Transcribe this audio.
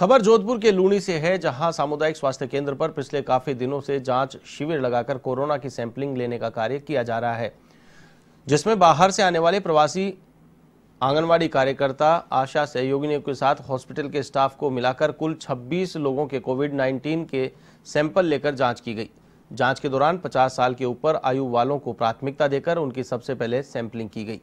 खबर जोधपुर के लूणी से है जहां सामुदायिक स्वास्थ्य केंद्र पर पिछले काफी दिनों से जांच शिविर लगाकर कोरोना की सैंपलिंग लेने का कार्य किया जा रहा है जिसमें बाहर से आने वाले प्रवासी आंगनवाड़ी कार्यकर्ता आशा सहयोगियों के साथ हॉस्पिटल के स्टाफ को मिलाकर कुल 26 लोगों के कोविड 19 के सैंपल लेकर जांच की गई जांच के दौरान 50 साल के ऊपर आयु वालों को प्राथमिकता देकर उनकी सबसे पहले सैंपलिंग की गई